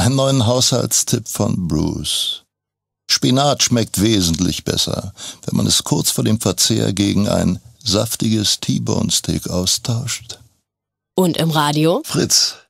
Einen neuen Haushaltstipp von Bruce. Spinat schmeckt wesentlich besser, wenn man es kurz vor dem Verzehr gegen ein saftiges T-Bone-Steak austauscht. Und im Radio? Fritz.